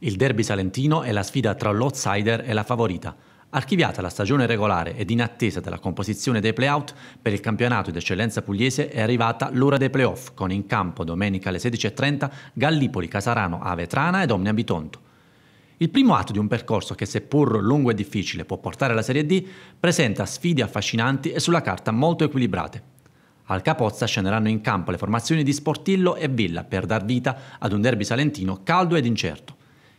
Il derby salentino è la sfida tra l'outsider e la favorita. Archiviata la stagione regolare ed in attesa della composizione dei playout, per il campionato d'eccellenza pugliese è arrivata l'ora dei playoff, con in campo domenica alle 16.30 Gallipoli, Casarano, Avetrana ed Omnia Bitonto. Il primo atto di un percorso che, seppur lungo e difficile, può portare alla Serie D, presenta sfide affascinanti e sulla carta molto equilibrate. Al Capozza scenderanno in campo le formazioni di Sportillo e Villa per dar vita ad un derby salentino caldo ed incerto.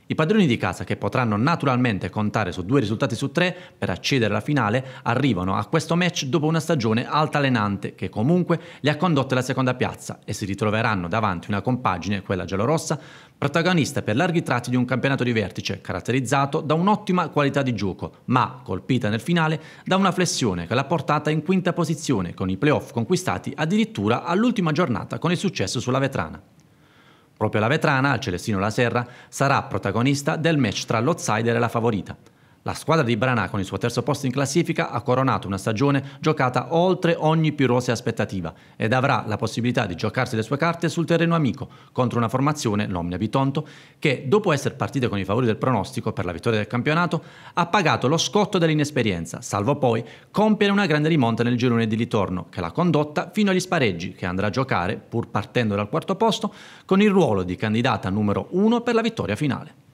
I padroni di casa, che potranno naturalmente contare su due risultati su tre per accedere alla finale, arrivano a questo match dopo una stagione altalenante che comunque li ha condotti alla seconda piazza e si ritroveranno davanti una compagine, quella giallorossa, protagonista per larghi tratti di un campionato di vertice caratterizzato da un'ottima qualità di gioco, ma colpita nel finale da una flessione che l'ha portata in quinta posizione con i playoff conquistati addirittura all'ultima giornata con il successo sulla vetrana. Proprio la vetrana, al Celestino La Serra, sarà protagonista del match tra l'outsider e la favorita, la squadra di Branà con il suo terzo posto in classifica ha coronato una stagione giocata oltre ogni più rosea aspettativa ed avrà la possibilità di giocarsi le sue carte sul terreno amico contro una formazione, l'Omnia Bitonto, che dopo essere partita con i favori del pronostico per la vittoria del campionato ha pagato lo scotto dell'inesperienza, salvo poi compiere una grande rimonta nel girone di ritorno che l'ha condotta fino agli spareggi che andrà a giocare, pur partendo dal quarto posto, con il ruolo di candidata numero uno per la vittoria finale.